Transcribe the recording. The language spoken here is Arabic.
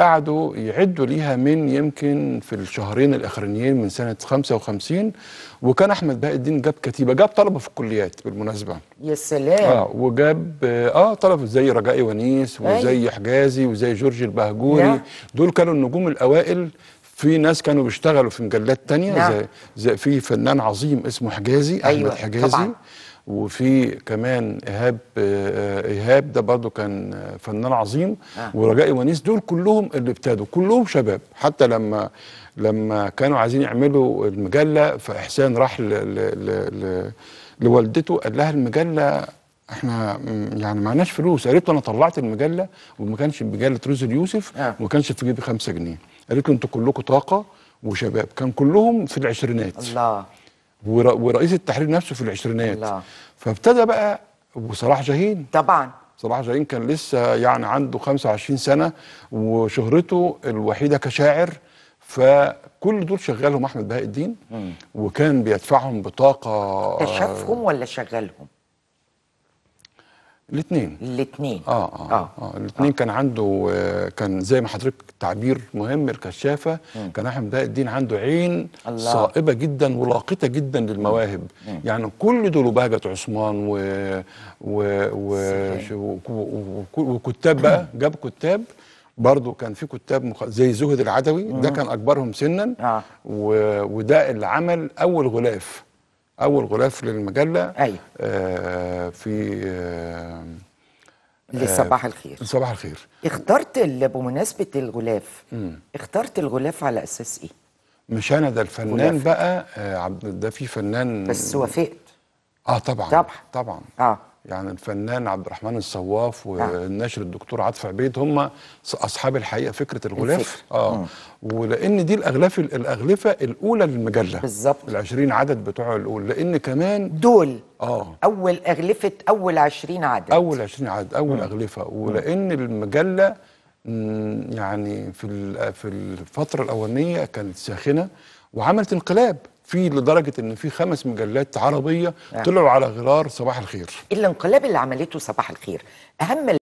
قعدوا يعدوا ليها من يمكن في الشهرين الاخرانيين من سنه 55 وكان احمد بهاء الدين جاب كتيبه جاب طلبه في الكليات بالمناسبه يا سلام اه وجاب اه طلبه زي رجائي ونيس وزي حجازي وزي جورج البهجوري دول كانوا النجوم الاوائل في ناس كانوا بيشتغلوا في مجلات تانية نعم. زي, زي في فنان عظيم اسمه حجازي أيوة. احمد حجازي طبعا. وفي كمان ايهاب آه، ايهاب ده برضه كان فنان عظيم آه. ورجاء ونيس دول كلهم اللي ابتدوا كلهم شباب حتى لما لما كانوا عايزين يعملوا المجله فاحسان راح ل ل ل لوالدته قال لها المجله احنا يعني معناش فلوس قالت له انا طلعت المجله وما كانش مجله روز اليوسف آه. وما كانش في جيبي 5 جنيه قالت له انتوا كلكم طاقه وشباب كان كلهم في العشرينات الله ورئيس التحرير نفسه في العشرينات فابتدى بقى وصلاح جاهين طبعا صلاح جاهين كان لسه يعني عنده 25 سنه وشهرته الوحيده كشاعر فكل دول شغالهم احمد بهاء الدين مم. وكان بيدفعهم بطاقه شافهم ولا شغلهم الاثنين الاثنين اه اه, آه. آه. الاثنين آه. كان عنده آه، كان زي ما حضرتك تعبير مهم الكشافه مم. كان احمد بهاء الدين عنده عين الله. صائبه جدا ولاقطه جدا للمواهب مم. يعني كل دول بهجه عثمان و و و, و... وكتاب بقى جاب كتاب برضه كان في كتاب مخ... زي زهد العدوي ده كان اكبرهم سنا آه. و... وده اللي عمل اول غلاف اول غلاف للمجله ايوه آه في آه لصباح آه، الخير صباح الخير اخترت بمناسبه الغلاف مم. اخترت الغلاف على اساس ايه مش انا ده الفنان غلافة. بقى آه عبد ده في فنان بس وافقت اه طبعا طبعا طبعا اه يعني الفنان عبد الرحمن الصواف آه. والناشر الدكتور عاطف عبيد هم اصحاب الحقيقه فكره الغلاف اه مم. ولان دي الاغلاف الاغلفه الاولى للمجله بالظبط ال20 عدد بتوع الاول لان كمان دول اه اول اغلفه اول 20 عدد اول 20 عدد اول مم. اغلفه ولان المجله يعني في في الفتره الاولانيه كانت ساخنه وعملت انقلاب في لدرجه ان في خمس مجلات عربيه نعم. طلعوا على غرار صباح الخير الانقلاب اللي عملته صباح الخير اهم